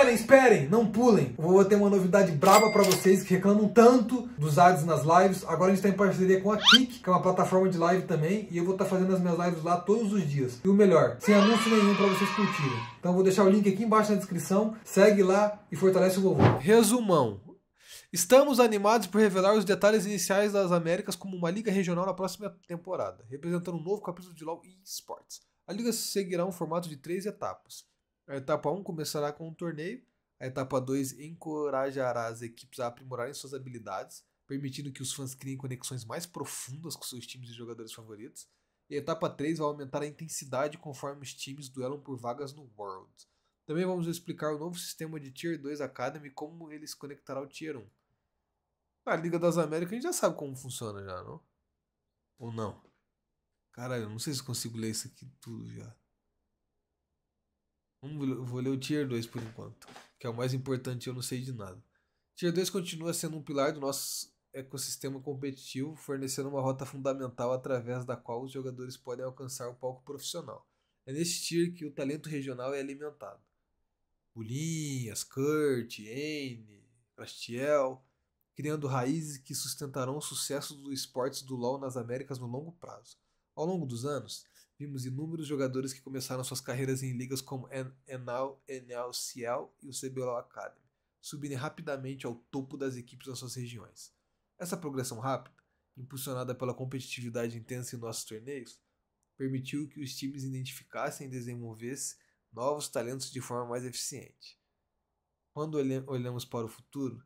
Esperem, esperem, não pulem. Vou ter uma novidade braba para vocês que reclamam tanto dos ads nas lives. Agora a gente está em parceria com a Kik, que é uma plataforma de live também, e eu vou estar tá fazendo as minhas lives lá todos os dias. E o melhor, sem anúncio nenhum para vocês curtirem. Então vou deixar o link aqui embaixo na descrição. Segue lá e fortalece o vovô. Resumão. Estamos animados por revelar os detalhes iniciais das Américas como uma liga regional na próxima temporada, representando um novo capítulo de LoL e Esports. A liga seguirá um formato de três etapas. A etapa 1 um começará com um torneio. A etapa 2 encorajará as equipes a aprimorarem suas habilidades, permitindo que os fãs criem conexões mais profundas com seus times e jogadores favoritos. E a etapa 3 vai aumentar a intensidade conforme os times duelam por vagas no World. Também vamos explicar o novo sistema de Tier 2 Academy e como ele se conectará ao Tier 1. A ah, Liga das Américas a gente já sabe como funciona já, não? Ou não? Caralho, não sei se consigo ler isso aqui tudo já vou ler o Tier 2 por enquanto, que é o mais importante eu não sei de nada. Tier 2 continua sendo um pilar do nosso ecossistema competitivo, fornecendo uma rota fundamental através da qual os jogadores podem alcançar o palco profissional. É neste tier que o talento regional é alimentado. Bolinhas, Kurt, N, Castiel, criando raízes que sustentarão o sucesso dos esportes do LoL nas Américas no longo prazo. Ao longo dos anos, Vimos inúmeros jogadores que começaram suas carreiras em ligas como Enal, NLCL e o CBL Academy, subindo rapidamente ao topo das equipes nas suas regiões. Essa progressão rápida, impulsionada pela competitividade intensa em nossos torneios, permitiu que os times identificassem e desenvolvessem novos talentos de forma mais eficiente. Quando olhamos para o futuro,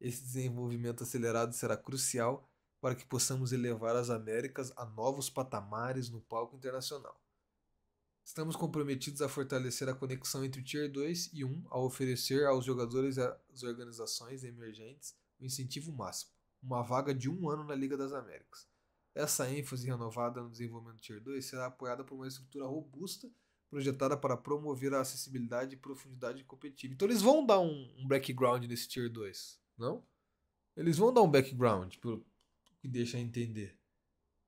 esse desenvolvimento acelerado será crucial para que possamos elevar as Américas a novos patamares no palco internacional. Estamos comprometidos a fortalecer a conexão entre o Tier 2 e 1 ao oferecer aos jogadores e às organizações emergentes o um incentivo máximo, uma vaga de um ano na Liga das Américas. Essa ênfase renovada no desenvolvimento do Tier 2 será apoiada por uma estrutura robusta projetada para promover a acessibilidade e profundidade competitiva. Então eles vão dar um, um background nesse Tier 2, não? Eles vão dar um background que deixa entender.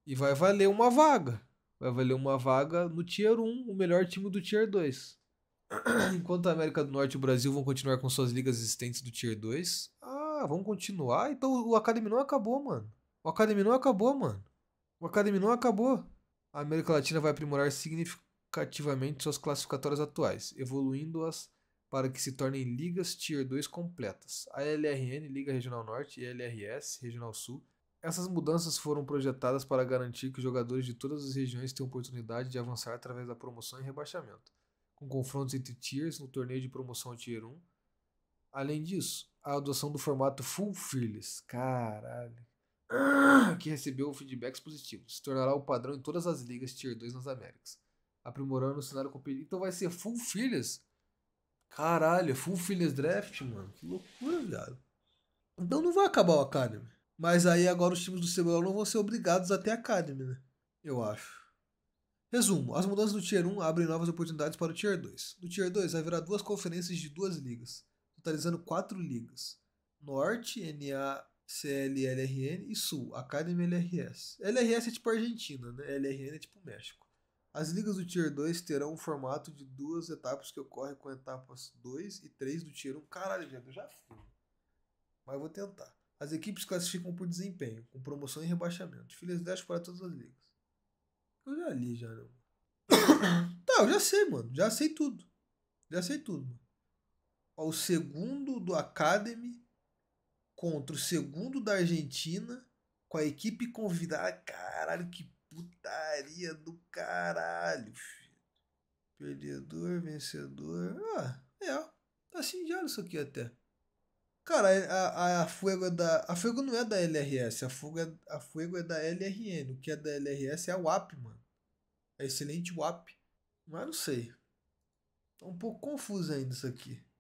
E vai valer uma vaga. Vai valer uma vaga no Tier 1, o melhor time do Tier 2. Enquanto a América do Norte e o Brasil vão continuar com suas ligas existentes do Tier 2. Ah, vão continuar? Então o Academy não acabou, mano. O Academy não acabou, mano. O Academy não acabou. A América Latina vai aprimorar significativamente suas classificatórias atuais, evoluindo-as para que se tornem ligas Tier 2 completas. A LRN, Liga Regional Norte, e a LRS, Regional Sul, essas mudanças foram projetadas para garantir que os jogadores de todas as regiões tenham oportunidade de avançar através da promoção e rebaixamento, com confrontos entre tiers no torneio de promoção ao Tier 1. Além disso, a adoção do formato Full Fearless, caralho, que recebeu feedbacks positivos, se tornará o padrão em todas as ligas Tier 2 nas Américas, aprimorando o cenário competitivo. Então vai ser Full Fearless? Caralho, é Full Fearless Draft, mano. Que loucura, viado. Então não vai acabar o Academy. Mas aí agora os times do CBLOL não vão ser obrigados a ter Academy, né? Eu acho. Resumo: as mudanças do Tier 1 abrem novas oportunidades para o Tier 2. No Tier 2 haverá duas conferências de duas ligas, totalizando quatro ligas: Norte, NA, LRN e Sul, Academy LRS. LRS é tipo Argentina, né? LRN é tipo México. As ligas do Tier 2 terão um formato de duas etapas que ocorre com etapas 2 e 3 do Tier 1. Caralho, gente, eu já fui. Mas vou tentar. As equipes classificam por desempenho, com promoção e rebaixamento. Filhas 10 para todas as ligas. Eu já li, já, não. Né? tá, eu já sei, mano. Já sei tudo. Já sei tudo, mano. Ó, o segundo do Academy contra o segundo da Argentina com a equipe convidada. Caralho, que putaria do caralho, filho. Perdedor, vencedor. Ah, é. Tá singelo isso aqui até. Cara, é, a, a, Fuego é da. A Fuego não é da LRS, a Fuego é, a Fuego é da LRN. O que é da LRS é a WAP, mano. É excelente WAP. Mas não sei. Tá um pouco confuso ainda isso aqui.